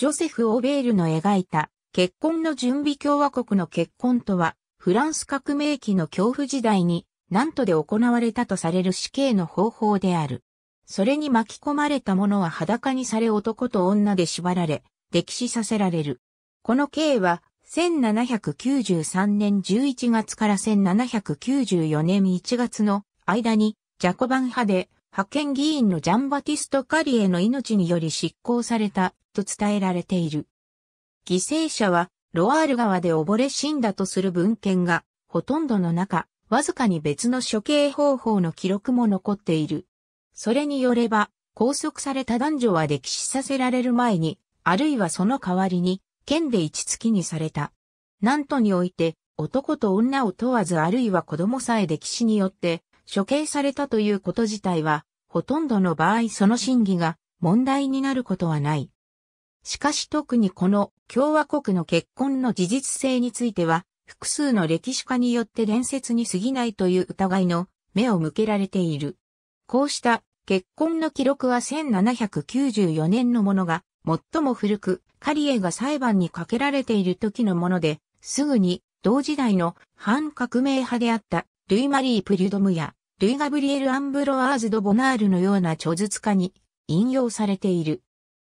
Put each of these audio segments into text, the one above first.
ジョセフ・オーベールの描いた結婚の準備共和国の結婚とは、フランス革命期の恐怖時代に、んとで行われたとされる死刑の方法である。それに巻き込まれた者は裸にされ男と女で縛られ、溺死させられる。この刑は、1793年11月から1794年1月の間に、ジャコバン派で、派遣議員のジャンバティスト・カリエの命により執行されたと伝えられている。犠牲者は、ロワール川で溺れ死んだとする文献が、ほとんどの中、わずかに別の処刑方法の記録も残っている。それによれば、拘束された男女は溺死させられる前に、あるいはその代わりに、剣で一月にされた。なんとにおいて、男と女を問わずあるいは子供さえ歴史によって、処刑されたということ自体は、ほとんどの場合その真偽が問題になることはない。しかし特にこの共和国の結婚の事実性については、複数の歴史家によって伝説に過ぎないという疑いの目を向けられている。こうした結婚の記録は1794年のものが最も古く、カリエが裁判にかけられている時のもので、すぐに同時代の反革命派であったルイ・マリー・プリュドムやルイ・ガブリエル・アンブロワーズ・ド・ボナールのような著述家に引用されている。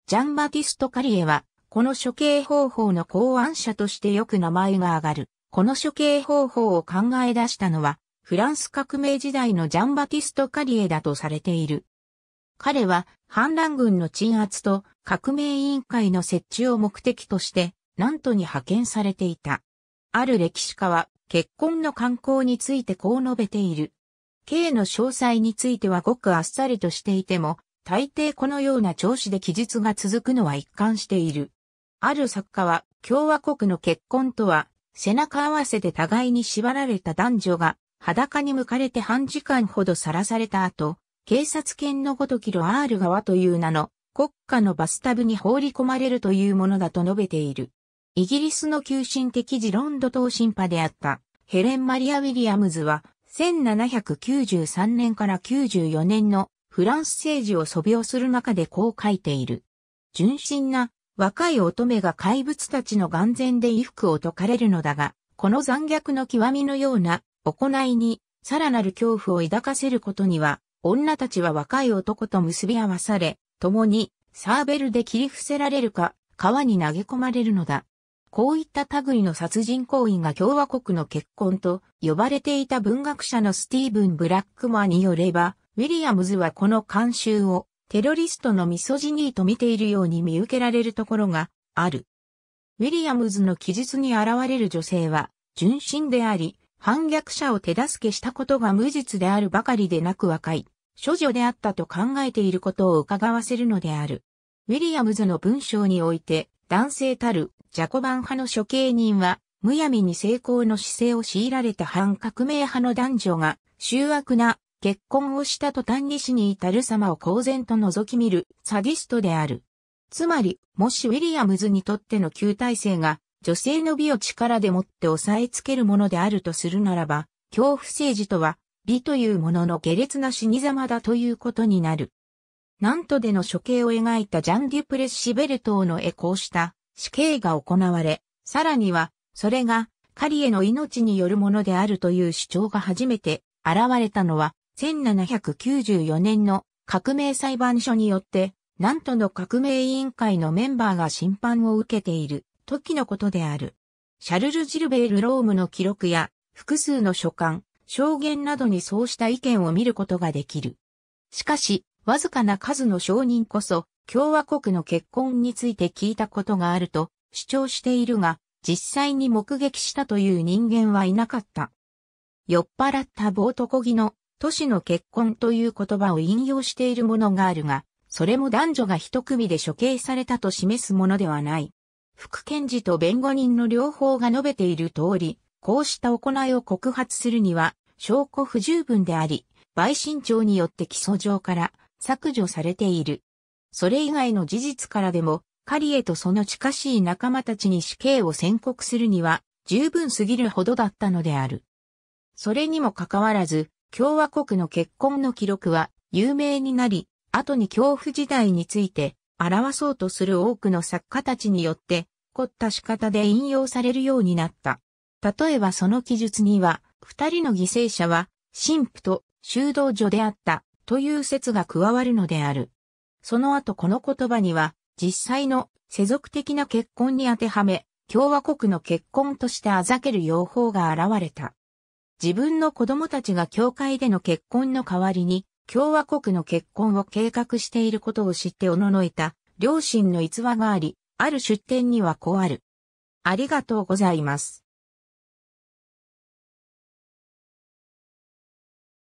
ジャンバティスト・カリエは、この処刑方法の考案者としてよく名前が挙がる。この処刑方法を考え出したのは、フランス革命時代のジャンバティスト・カリエだとされている。彼は反乱軍の鎮圧と革命委員会の設置を目的として、ナントに派遣されていた。ある歴史家は、結婚の観光についてこう述べている。刑の詳細についてはごくあっさりとしていても、大抵このような調子で記述が続くのは一貫している。ある作家は共和国の結婚とは背中合わせで互いに縛られた男女が裸に向かれて半時間ほどさらされた後、警察犬のごときロアール川という名の国家のバスタブに放り込まれるというものだと述べている。イギリスの急進的ジロンド党審派であったヘレン・マリア・ウィリアムズは1793年から94年のフランス政治を素描する中でこう書いている。純真な若い乙女が怪物たちの眼前で衣服を解かれるのだが、この残虐の極みのような行いにさらなる恐怖を抱かせることには、女たちは若い男と結び合わされ、共にサーベルで切り伏せられるか、川に投げ込まれるのだ。こういった類の殺人行為が共和国の結婚と呼ばれていた文学者のスティーブン・ブラックマーによれば、ウィリアムズはこの慣習をテロリストのミソジニーと見ているように見受けられるところがある。ウィリアムズの記述に現れる女性は純真であり、反逆者を手助けしたことが無実であるばかりでなく若い、処女であったと考えていることを伺わせるのである。ウィリアムズの文章において、男性たるジャコバン派の処刑人は、むやみに成功の姿勢を強いられた反革命派の男女が、醜悪な結婚をした途端に死に至る様を公然と覗き見るサディストである。つまり、もしウィリアムズにとっての旧体制が女性の美を力でもって押さえつけるものであるとするならば、恐怖政治とは美というものの下劣な死に様だということになる。なんとでの処刑を描いたジャン・デュプレッシ・ベルトーの絵こうした死刑が行われ、さらには、それが、カリエの命によるものであるという主張が初めて現れたのは、1794年の革命裁判所によって、んとの革命委員会のメンバーが審判を受けている時のことである。シャルル・ジルベール・ロームの記録や複数の書簡、証言などにそうした意見を見ることができる。しかし、わずかな数の証人こそ共和国の結婚について聞いたことがあると主張しているが、実際に目撃したという人間はいなかった。酔っ払ったボートぎの都市の結婚という言葉を引用しているものがあるが、それも男女が一組で処刑されたと示すものではない。副検事と弁護人の両方が述べている通り、こうした行いを告発するには、証拠不十分であり、陪審長によって起訴状から削除されている。それ以外の事実からでも、カリエとその近しい仲間たちに死刑を宣告するには、十分すぎるほどだったのである。それにもかかわらず、共和国の結婚の記録は有名になり、後に恐怖時代について表そうとする多くの作家たちによって凝った仕方で引用されるようになった。例えばその記述には、二人の犠牲者は神父と修道女であったという説が加わるのである。その後この言葉には実際の世俗的な結婚に当てはめ、共和国の結婚としてあざける用法が現れた。自分の子供たちが教会での結婚の代わりに、共和国の結婚を計画していることを知っておののいた、両親の逸話があり、ある出典にはこうある。ありがとうございます。